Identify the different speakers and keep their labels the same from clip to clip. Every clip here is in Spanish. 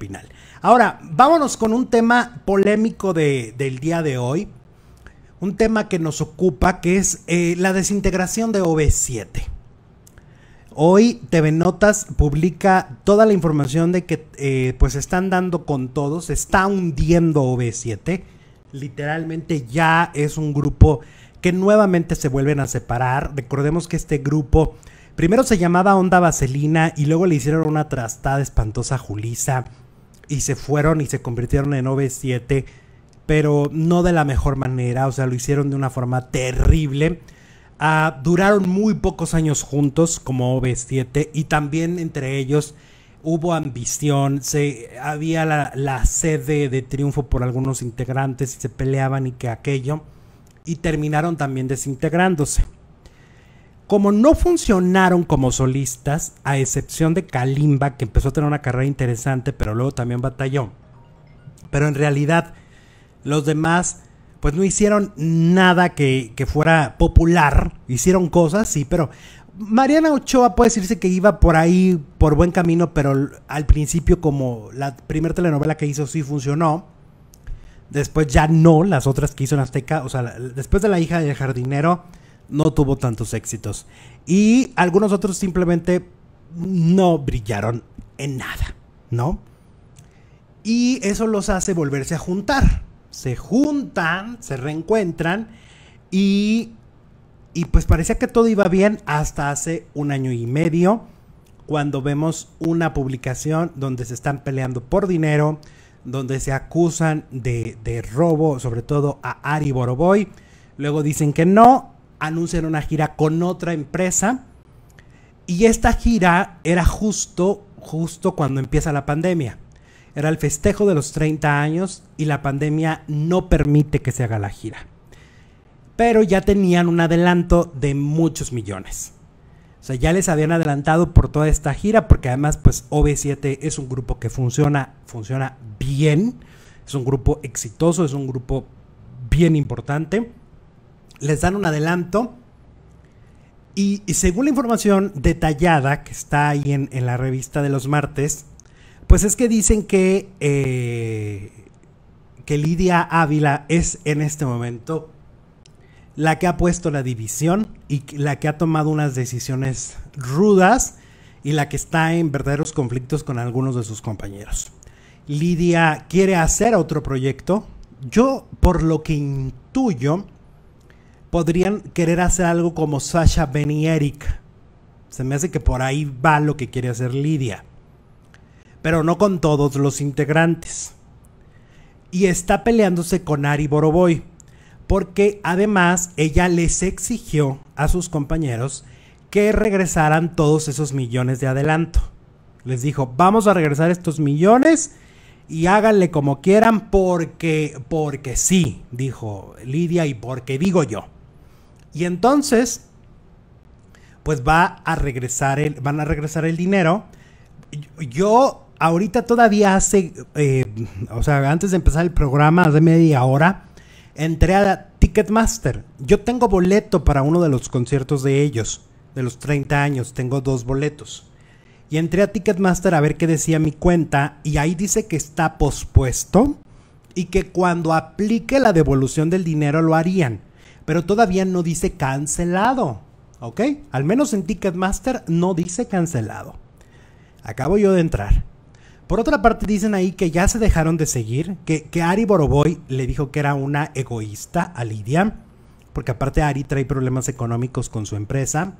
Speaker 1: Final. Ahora, vámonos con un tema polémico de, del día de hoy. Un tema que nos ocupa, que es eh, la desintegración de OB7. Hoy TV Notas publica toda la información de que eh, pues están dando con todos, está hundiendo OB7. Literalmente ya es un grupo que nuevamente se vuelven a separar. Recordemos que este grupo Primero se llamaba Onda Vaselina y luego le hicieron una trastada espantosa a Julisa y se fueron y se convirtieron en OV7, pero no de la mejor manera, o sea, lo hicieron de una forma terrible. Ah, duraron muy pocos años juntos como OV7 y también entre ellos hubo ambición, se, había la, la sede de triunfo por algunos integrantes y se peleaban y que aquello, y terminaron también desintegrándose como no funcionaron como solistas, a excepción de Kalimba, que empezó a tener una carrera interesante, pero luego también batalló. Pero en realidad, los demás, pues no hicieron nada que, fuera popular. Hicieron cosas, sí, pero Mariana Ochoa puede decirse que iba por ahí, por buen camino, pero al principio, como la primera telenovela que hizo, sí funcionó. Después ya no, las otras que hizo en Azteca, o sea, después de la hija del jardinero no tuvo tantos éxitos. Y algunos otros simplemente no brillaron en nada, ¿no? Y eso los hace volverse a juntar. Se juntan, se reencuentran y, y pues parecía que todo iba bien hasta hace un año y medio cuando vemos una publicación donde se están peleando por dinero, donde se acusan de, de robo, sobre todo a Ari Boroboy. Luego dicen que no, anuncian una gira con otra empresa. Y esta gira era justo, justo cuando empieza la pandemia. Era el festejo de los 30 años y la pandemia no permite que se haga la gira. Pero ya tenían un adelanto de muchos millones. O sea, ya les habían adelantado por toda esta gira, porque además, pues OB7 es un grupo que funciona, funciona bien. Es un grupo exitoso, es un grupo bien importante les dan un adelanto. Y, según la información detallada que está ahí en, la revista de los martes, pues es que dicen que, eh, que Lidia Ávila es en este momento la que ha puesto la división y la que ha tomado unas decisiones rudas y la que está en verdaderos conflictos con algunos de sus compañeros. Lidia quiere hacer otro proyecto. Yo, por lo que intuyo, podrían querer hacer algo como Sasha, Ben y Eric. Se me hace que por ahí va lo que quiere hacer Lidia. Pero no con todos los integrantes. Y está peleándose con Ari Boroboy. Porque además ella les exigió a sus compañeros que regresaran todos esos millones de adelanto. Les dijo, vamos a regresar estos millones y háganle como quieran porque, porque sí, dijo Lidia y porque digo yo. Y entonces, pues va a regresar el, van a regresar el dinero. Yo ahorita todavía hace, eh, o sea, antes de empezar el programa, hace media hora, entré a Ticketmaster. Yo tengo boleto para uno de los conciertos de ellos, de los 30 años, tengo dos boletos. Y entré a Ticketmaster a ver qué decía mi cuenta y ahí dice que está pospuesto y que cuando aplique la devolución del dinero lo harían pero todavía no dice cancelado. ¿Ok? Al menos en Ticketmaster no dice cancelado. Acabo yo de entrar. Por otra parte, dicen ahí que ya se dejaron de seguir, que, que Ari Boroboy le dijo que era una egoísta a Lidia, porque aparte Ari trae problemas económicos con su empresa,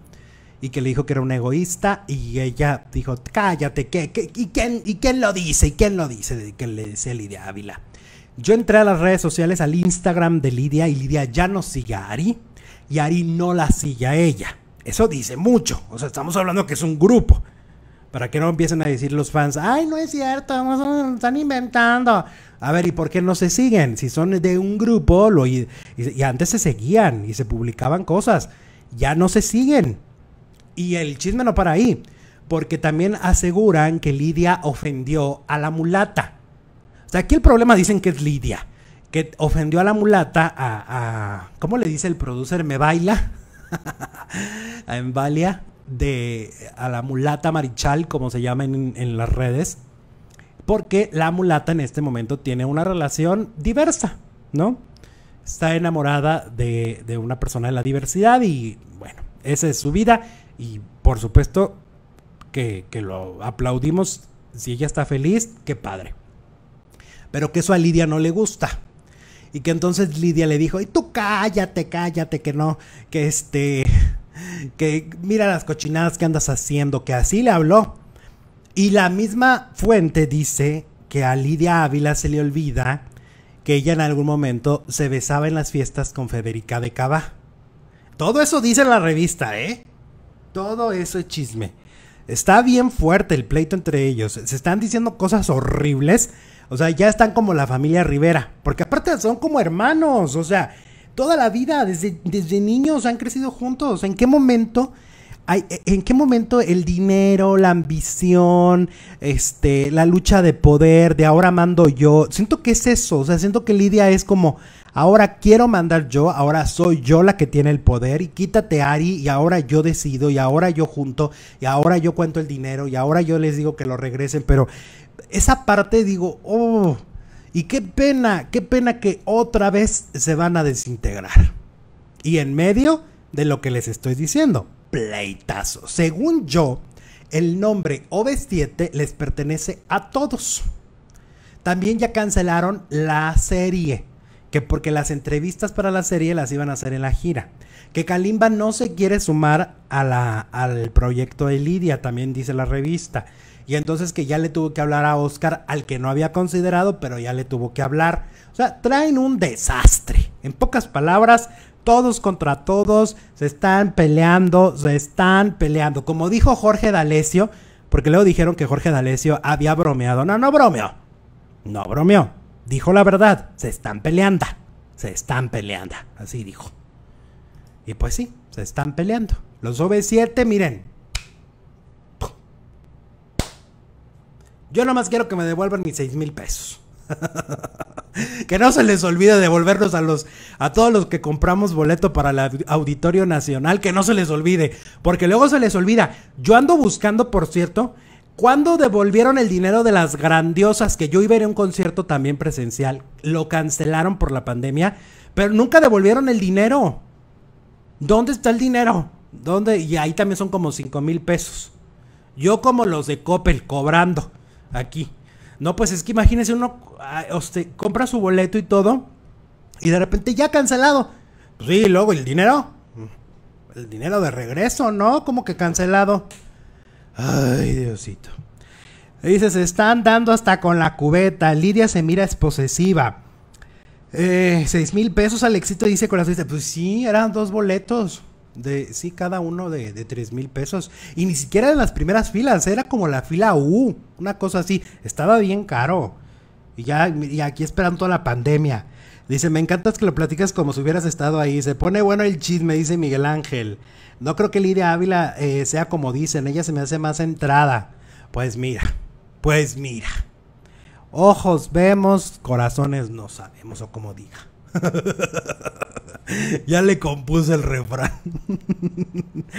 Speaker 1: y que le dijo que era una egoísta, y ella dijo, cállate, ¿qué, y, quién, ¿y quién lo dice? ¿Y quién lo dice? Que le decía Lidia Ávila. Yo entré a las redes sociales, al Instagram de Lidia, y Lidia ya no sigue a Ari, y Ari no la sigue a ella. Eso dice mucho. O sea, estamos hablando que es un grupo. Para que no empiecen a decir los fans, ay, no es cierto, están inventando. A ver, ¿y por qué no se siguen? Si son de un grupo, lo, y antes se seguían y se publicaban cosas, ya no se siguen. Y el chisme no para ahí, porque también aseguran que Lidia ofendió a la mulata. O sea, aquí el problema dicen que es Lidia, que ofendió a la mulata, a, ¿cómo le dice el producer? Me baila, a Embalia, de, a la mulata Marichal, como se llama en, las redes, porque la mulata en este momento tiene una relación diversa, ¿no? Está enamorada de, de una persona de la diversidad y bueno, esa es su vida y por supuesto que, que lo aplaudimos. Si ella está feliz, qué padre pero que eso a Lidia no le gusta. Y que entonces Lidia le dijo, y tú cállate, cállate, que no, que este, que mira las cochinadas que andas haciendo, que así le habló. Y la misma fuente dice que a Lidia Ávila se le olvida que ella en algún momento se besaba en las fiestas con Federica de Cava. Todo eso dice en la revista, ¿eh? Todo eso es chisme. Está bien fuerte el pleito entre ellos. Se están diciendo cosas horribles o sea, ya están como la familia Rivera. Porque aparte son como hermanos. O sea, toda la vida, desde, desde niños han crecido juntos. ¿En qué momento? Hay, ¿En qué momento el dinero, la ambición, este, la lucha de poder, de ahora mando yo? Siento que es eso, o sea, siento que Lidia es como, Ahora quiero mandar yo, ahora soy yo la que tiene el poder y quítate Ari y ahora yo decido y ahora yo junto y ahora yo cuento el dinero y ahora yo les digo que lo regresen, pero esa parte digo, oh, y qué pena, qué pena que otra vez se van a desintegrar. Y en medio de lo que les estoy diciendo, pleitazo. Según yo, el nombre OV7 les pertenece a todos. También ya cancelaron la serie que porque las entrevistas para la serie las iban a hacer en la gira. Que Kalimba no se quiere sumar a la, al proyecto de Lidia, también dice la revista. Y entonces que ya le tuvo que hablar a Oscar, al que no había considerado, pero ya le tuvo que hablar. O sea, traen un desastre. En pocas palabras, todos contra todos, se están peleando, se están peleando. Como dijo Jorge D'Alessio, porque luego dijeron que Jorge D'Alessio había bromeado. No, no bromeó. No bromeó dijo la verdad, se están peleando, se están peleando, así dijo. Y pues sí, se están peleando. Los OV7, miren. Yo nomás quiero que me devuelvan mis 6 mil pesos. que no se les olvide devolverlos a los a todos los que compramos boleto para el Auditorio Nacional, que no se les olvide, porque luego se les olvida. Yo ando buscando, por cierto, ¿Cuándo devolvieron el dinero de las grandiosas que yo iba a ir a un concierto también presencial? Lo cancelaron por la pandemia, pero nunca devolvieron el dinero. ¿Dónde está el dinero? ¿Dónde? Y ahí también son como 5 mil pesos. Yo como los de Coppel cobrando aquí. No, pues es que imagínense uno usted compra su boleto y todo y de repente ya cancelado. sí, y luego el dinero. El dinero de regreso, ¿no? Como que cancelado. Ay, Diosito. Dice, se están dando hasta con la cubeta. Lidia se mira es posesiva. Eh, mil pesos al éxito dice con la suite. Pues sí, eran dos boletos. De, sí, cada uno de, tres mil pesos. Y ni siquiera en las primeras filas, era como la fila U, una cosa así. Estaba bien caro. Y ya aquí esperando toda la pandemia. Dice, me encantas que lo platicas como si hubieras estado ahí. Se pone bueno el chisme, dice Miguel Ángel. No creo que Lidia Ávila eh, sea como dicen, ella se me hace más entrada. Pues mira, pues mira. Ojos vemos, corazones no sabemos, o como diga. ya le compuse el refrán.